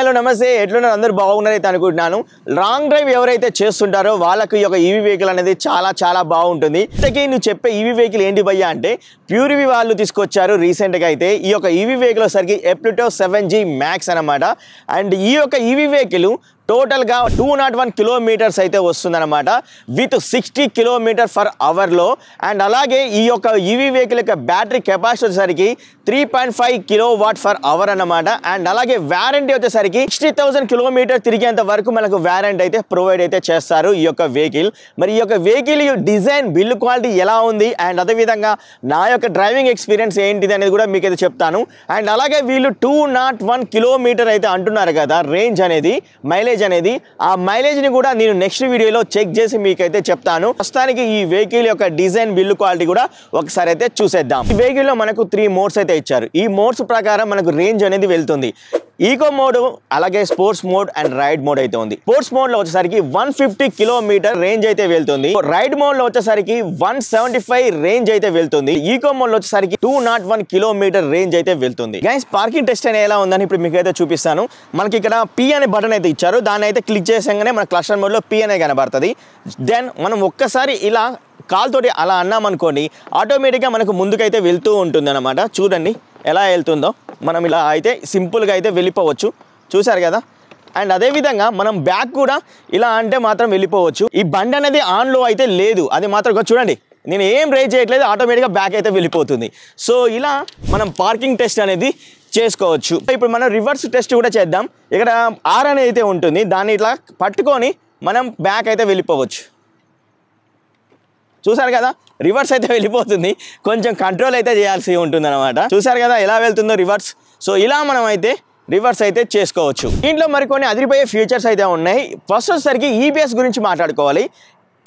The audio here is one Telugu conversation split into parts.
హలో నమస్తే ఎట్లున్నారు అందరూ బాగున్నారైతే అనుకుంటున్నాను లాంగ్ డ్రైవ్ ఎవరైతే చేస్తుంటారో వాళ్ళకు ఈ యొక్క ఈవీ e వెహికల్ అనేది చాలా చాలా బాగుంటుంది ఇంతకీ నువ్వు చెప్పే ఈవీ e వెహికల్ ఏంటి భయ్యా అంటే ప్యూరివి వాళ్ళు తీసుకొచ్చారు రీసెంట్గా అయితే ఈ యొక్క ఈవీ వెహికల్ వచ్చరికి ఎప్లిటో సెవెన్ జీ మ్యాక్స్ అనమాట అండ్ ఈ యొక్క ఈవీ e వెహికల్ టోటల్గా టూ నాట్ వన్ కిలోమీటర్స్ అయితే వస్తుందన్నమాట విత్ సిక్స్టీ కిలోమీటర్ ఫర్ అవర్లో అండ్ అలాగే ఈ యొక్క ఈవీ e వెహికల్ యొక్క బ్యాటరీ కెపాసిటీ వచ్చేసరికి three point five kilo watt per hour అనమాట అండ్ అలాగే వ్యారంటీ వచ్చేసరికి సిక్స్టీ థౌసండ్ కిలోమీటర్ తిరిగేంత వరకు మనకు వ్యారంటీ అయితే ప్రొవైడ్ అయితే చేస్తారు ఈ యొక్క వెహికల్ మరి ఈ యొక్క వెహికల్ డిజైన్ బిల్డ్ క్వాలిటీ ఎలా ఉంది అండ్ అదేవిధంగా నా యొక్క డ్రైవింగ్ ఎక్స్పీరియన్స్ ఏంటిది అనేది కూడా మీకు అయితే చెప్తాను అండ్ అలాగే వీళ్ళు టూ నాట్ వన్ కిలోమీటర్ అయితే అంటున్నారు కదా రేంజ్ అనేది మైలేజ్ మైలేజ్ అనేది ఆ మైలేజ్ని కూడా నేను నెక్స్ట్ వీడియోలో చెక్ చేసి మీకైతే చెప్తాను ప్రస్తుతానికి ఈ వెహికల్ యొక్క డిజైన్ బిల్లు క్వాలిటీ కూడా ఒకసారి అయితే చూసేద్దాం ఈ వెహికల్లో మనకు త్రీ మోడ్స్ అయితే ఇచ్చారు ఈ మోడ్స్ ప్రకారం మనకు రేంజ్ అనేది వెళ్తుంది ఈకో మోడ్ అలాగే sports mode and ride mode అయితే ఉంది స్పోర్ట్స్ మోడ్ లో వచ్చేసరికి వన్ ఫిఫ్టీ కిలోమీటర్ రేంజ్ అయితే వెళ్తుంది రైడ్ మోడ్ లో వచ్చేసరికి వన్ సెవెంటీ ఫైవ్ రేంజ్ అయితే వెళ్తుంది ఈకో మోడ్ లో వచ్చేసరికి two nought one kilometer range అయితే వెళ్తుంది గైస్ పార్కింగ్ టెస్ట్ అనేది ఎలా ఉందని ఇప్పుడు మీకు అయితే చూపిస్తాను మనకి ఇక్కడ పి అనే బటన్ అయితే ఇచ్చారు దాన్ని అయితే క్లిక్ చేసాగానే మన క్లస్టర్ మోడ్ లో పి అనే కనబడుతుంది దెన్ మనం ఒక్కసారి ఇలా కాల్తోటి అలా అన్నామనుకోండి ఆటోమేటిక్గా మనకు ముందుకైతే వెళ్తూ ఉంటుంది చూడండి ఎలా వెళ్తుందో మనం ఇలా అయితే సింపుల్గా అయితే వెళ్ళిపోవచ్చు చూసారు కదా అండ్ అదేవిధంగా మనం బ్యాక్ కూడా ఇలా అంటే మాత్రం వెళ్ళిపోవచ్చు ఈ బండి అనేది ఆన్లో అయితే లేదు అది మాత్రం చూడండి నేను ఏం రేజ్ చేయట్లేదు ఆటోమేటిక్గా బ్యాక్ అయితే వెళ్ళిపోతుంది సో ఇలా మనం పార్కింగ్ టెస్ట్ అనేది చేసుకోవచ్చు ఇప్పుడు మనం రివర్స్ టెస్ట్ కూడా చేద్దాం ఇక్కడ ఆర్ అనేది ఉంటుంది దాన్ని ఇట్లా పట్టుకొని మనం బ్యాక్ అయితే వెళ్ళిపోవచ్చు చూసారు కదా రివర్స్ అయితే వెళ్ళిపోతుంది కొంచెం కంట్రోల్ అయితే చేయాల్సి ఉంటుంది అనమాట చూసారు కదా ఎలా వెళ్తుందో రివర్స్ సో ఇలా మనం అయితే రివర్స్ అయితే చేసుకోవచ్చు దీంట్లో మరికొన్ని అదిరిపోయే ఫీచర్స్ అయితే ఉన్నాయి ఫస్ట్ వచ్చేసరికి ఈబీఎస్ e గురించి మాట్లాడుకోవాలి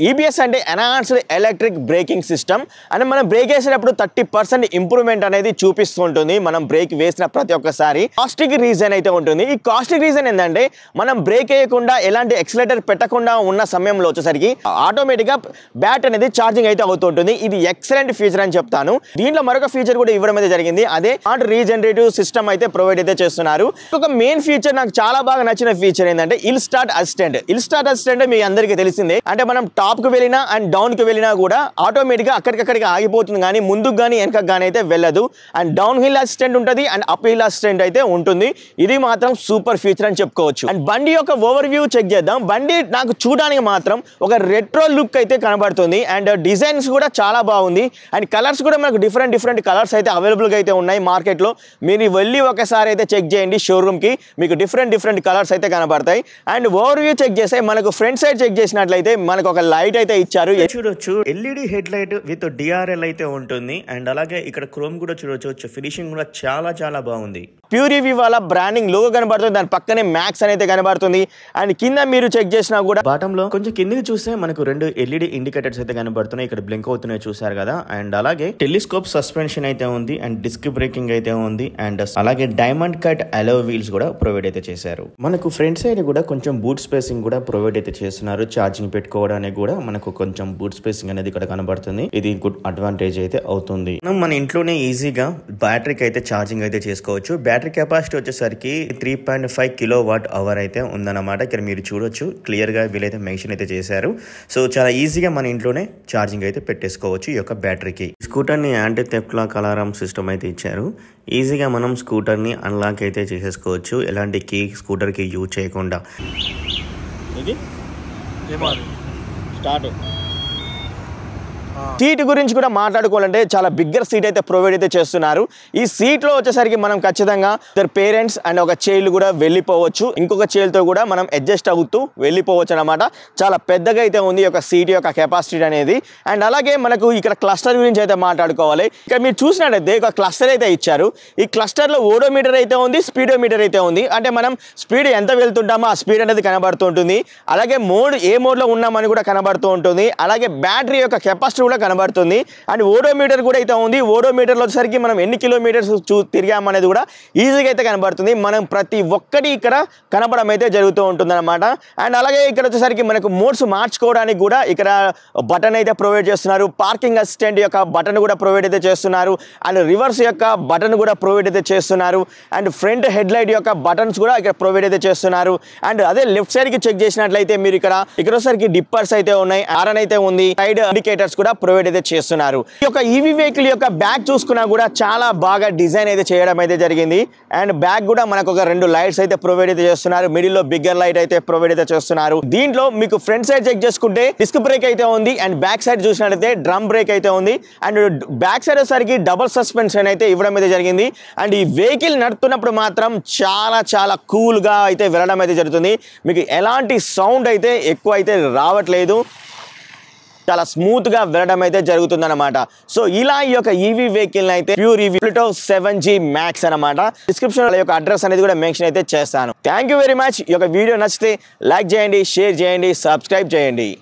ఈబీఎస్ e అంటే ఎనాన్స్డ్ ఎలక్ట్రిక్ బ్రేకింగ్ సిస్టమ్ అంటే మనం బ్రేక్ వేసేటప్పుడు థర్టీ పర్సెంట్ ఇంప్రూవ్మెంట్ అనేది చూపిస్తూ ఉంటుంది మనం బ్రేక్ వేసిన ప్రతి ఒక్కసారి కాస్టిక్ రీజన్ అయితే ఉంటుంది ఈ కాస్టిక్ రీజన్ ఏంటంటే మనం బ్రేక్ వేయకుండా ఎలాంటి ఎక్సలేటర్ పెట్టకుండా ఉన్న సమయంలో వచ్చేసరికి ఆటోమేటిక్గా బ్యాట్ అనేది ఛార్జింగ్ అయితే అవుతుంటుంది ఇది ఎక్సలెంట్ ఫీచర్ అని చెప్తాను దీంట్లో మరొక ఫీచర్ కూడా ఇవ్వడం అయితే జరిగింది అదే ఆట్ రీజనరేటివ్ సిస్టమ్ అయితే ప్రొవైడ్ అయితే చేస్తున్నారు ఒక మెయిన్ ఫీచర్ నాకు చాలా బాగా నచ్చిన ఫీచర్ ఏంటంటే hill start assistant hill start assistant మీ అందరికీ తెలిసిందే అంటే మనం టాప్కి వెళ్ళినా అండ్ డౌన్కి వెళ్ళినా కూడా ఆటోమేటిక్గా అక్కడికక్కడికి ఆగిపోతుంది కానీ ముందుకు కానీ వెనక కానీ అయితే వెళ్ళదు అండ్ డౌన్ హిల్ అసిస్టెంట్ ఉంటుంది అండ్ అప్ హిల్ అసిస్టెంట్ అయితే ఉంటుంది ఇది మాత్రం సూపర్ ఫీచర్ అని చెప్పుకోవచ్చు అండ్ బండి యొక్క ఓవర్ వ్యూ చెక్ చేద్దాం బండి నాకు చూడడానికి మాత్రం ఒక రెట్రో లుక్ అయితే కనబడుతుంది అండ్ డిజైన్స్ కూడా చాలా బాగుంది అండ్ కలర్స్ కూడా మనకు డిఫరెంట్ డిఫరెంట్ కలర్స్ అయితే అవైలబుల్గా అయితే ఉన్నాయి మార్కెట్లో మీరు వెళ్ళి ఒకసారి అయితే చెక్ చేయండి షోరూమ్కి మీకు డిఫరెంట్ డిఫరెంట్ కలర్స్ అయితే కనబడతాయి అండ్ ఓవర్ వ్యూ చెక్ చేస్తే మనకు ఫ్రంట్ సైడ్ చెక్ చేసినట్లయితే మనకు ఒక లైట్ అయితే ఇచ్చారు చూడొచ్చు LED head light with DRL అయితే ఉంటుంది అండ్ అలాగే ఇక్కడ క్రోమ్ కూడా చూడొచ్చు ఫినిషింగ్ కూడా చాలా చాలా బాగుంది ప్యూరివి వాళ్ళ బ్రాండింగ్ లోగో కనబడుతుంది దాని పక్కనే మ్యాక్స్ అనేది కనబడుతుంది అండ్ కింద మీరు చెక్ చేసినా కూడా లో కొంచెం కిందకి చూస్తే మనకు రెండు ఎల్ఈడి ఇండికేటర్స్ అయితే కనబడుతున్నాయి ఇక్కడ బ్లింక్ అవుతున్నాయి చూసారు కదా అండ్ అలాగే టెలిస్కోప్ సస్పెన్షన్ అయితే ఉంది అండ్ డిస్క్ బ్రేకింగ్ అయితే ఉంది అండ్ అలాగే డైమండ్ కట్ అలో వీల్స్ కూడా ప్రొవైడ్ అయితే చేశారు మనకు ఫ్రంట్ సైడ్ కూడా కొంచెం బూట్ స్పేసింగ్ కూడా ప్రొవైడ్ అయితే చేస్తున్నారు ఛార్జింగ్ పెట్టుకోవడానికి కూడా మనకు కొంచెం బూట్ స్పేసింగ్ అనేది ఇక్కడ కనబడుతుంది ఇది గుడ్ అడ్వాంటేజ్ అయితే అవుతుంది మనం మన ఇంట్లోనే ఈజీగా బ్యాటరీకి అయితే ఛార్జింగ్ అయితే చేసుకోవచ్చు బ్యాటరీ బ్యాటరీ కెపాసిటీ వచ్చేసరికి three point five kilo watt hour అయితే ఉందన్నమాట ఇక్కడ మీరు చూడొచ్చు క్లియర్గా వీలైతే మెన్షన్ అయితే చేశారు సో చాలా ఈజీగా మన ఇంట్లోనే ఛార్జింగ్ అయితే పెట్టేసుకోవచ్చు ఈ యొక్క బ్యాటరీకి స్కూటర్ని యాంటీ తెప్లా అలారం సిస్టమ్ అయితే ఇచ్చారు ఈజీగా మనం స్కూటర్ని అన్లాక్ అయితే చేసేసుకోవచ్చు ఎలాంటి కీ స్కూటర్కి యూజ్ చేయకుండా ఇది స్టార్ట్ సీట్ గురించి కూడా మాట్లాడుకోవాలంటే చాలా బిగ్గర్ సీట్ అయితే ప్రొవైడ్ అయితే చేస్తున్నారు ఈ సీట్ లో వచ్చేసరికి మనం ఖచ్చితంగా ఇద్దరు పేరెంట్స్ అండ్ ఒక చైల్డ్ కూడా వెళ్ళిపోవచ్చు ఇంకొక తో కూడా మనం అడ్జస్ట్ అవుతూ వెళ్ళిపోవచ్చు అనమాట చాలా పెద్దగా అయితే ఉంది ఒక సీట్ యొక్క కెపాసిటీ అనేది అండ్ అలాగే మనకు ఇక్కడ క్లస్టర్ గురించి అయితే మాట్లాడుకోవాలి ఇక్కడ మీరు చూసినట్టయితే ఒక క్లస్టర్ అయితే ఇచ్చారు ఈ క్లస్టర్ లో ఓడోమీటర్ అయితే ఉంది స్పీడోమీటర్ అయితే ఉంది అంటే మనం స్పీడ్ ఎంత వెళ్తుంటామో ఆ స్పీడ్ అనేది కనబడుతుంటుంది అలాగే మోడ్ ఏ మోడ్ లో ఉన్నామని కూడా కనబడుతూ ఉంటుంది అలాగే బ్యాటరీ యొక్క కెపాసిటీ కూడా కనబడుతుంది అండ్ ఓడోమీటర్ కూడా అయితే ఉంది ఓడోమీటర్లో వచ్చేసరికి మనం ఎన్ని కిలోమీటర్స్ చూ తిరిగామనేది కూడా ఈజీగా అయితే కనబడుతుంది మనం ప్రతి ఒక్కటి ఇక్కడ కనపడం అయితే జరుగుతూ ఉంటుంది అనమాట అండ్ అలాగే ఇక్కడ వచ్చేసరికి మనకు మోడ్స్ మార్చుకోవడానికి కూడా ఇక్కడ బటన్ అయితే ప్రొవైడ్ చేస్తున్నారు పార్కింగ్ అసిస్టెంట్ యొక్క బటన్ కూడా ప్రొవైడ్ అయితే చేస్తున్నారు అండ్ రివర్స్ యొక్క బటన్ కూడా ప్రొవైడ్ అయితే చేస్తున్నారు అండ్ ఫ్రంట్ హెడ్ లైట్ యొక్క బటన్స్ కూడా ఇక్కడ ప్రొవైడ్ అయితే చేస్తున్నారు అండ్ అదే లెఫ్ట్ సైడ్ కి చెక్ చేసినట్లయితే మీరు ఇక్కడ ఇక్కడ ఒకసారికి డిప్పర్స్ అయితే ఉన్నాయి ఆరన్ అయితే ఉంది సైడ్ ఇండికేటర్స్ కూడా ప్రొవైడ్ అయితే చేస్తున్నారు ఈ యొక్క ఈవీ e వెహికల్ యొక్క బ్యాగ్ చూసుకున్నా కూడా చాలా బాగా డిజైన్ అయితే చేయడం అయితే జరిగింది అండ్ బ్యాగ్ కూడా మనకు ఒక రెండు లైట్స్ అయితే ప్రొవైడ్ అయితే చేస్తున్నారు మిడిల్ లో బిగ్గర్ లైట్ అయితే ప్రొవైడ్ అయితే చేస్తున్నారు దీంట్లో మీకు ఫ్రంట్ సైడ్ చెక్ చేసుకుంటే డిస్క్ బ్రేక్ అయితే ఉంది అండ్ బ్యాక్ సైడ్ చూసినట్లయితే డ్రమ్ బ్రేక్ అయితే ఉంది అండ్ బ్యాక్ సైడ్ వచ్చేసరికి డబుల్ సస్పెన్షన్ అయితే ఇవ్వడం అయితే జరిగింది అండ్ ఈ వెహికల్ నడుతున్నప్పుడు మాత్రం చాలా చాలా కూల్ గా అయితే వెళ్ళడం అయితే జరుగుతుంది మీకు ఎలాంటి సౌండ్ అయితే ఎక్కువ అయితే రావట్లేదు చాలా స్మూత్ గా వెళ్ళడం అయితే జరుగుతుందన్నమాట సో ఇలా ఈ యొక్క ఈవీ e వెహికల్ అయితే pure EV seven G max అనమాట డిస్క్రిప్షన్ యొక్క అడ్రస్ అనేది కూడా మెన్షన్ అయితే చేస్తాను థ్యాంక్ వెరీ మచ్ ఈ యొక్క వీడియో నచ్చితే లైక్ చేయండి షేర్ చేయండి సబ్స్క్రైబ్ చేయండి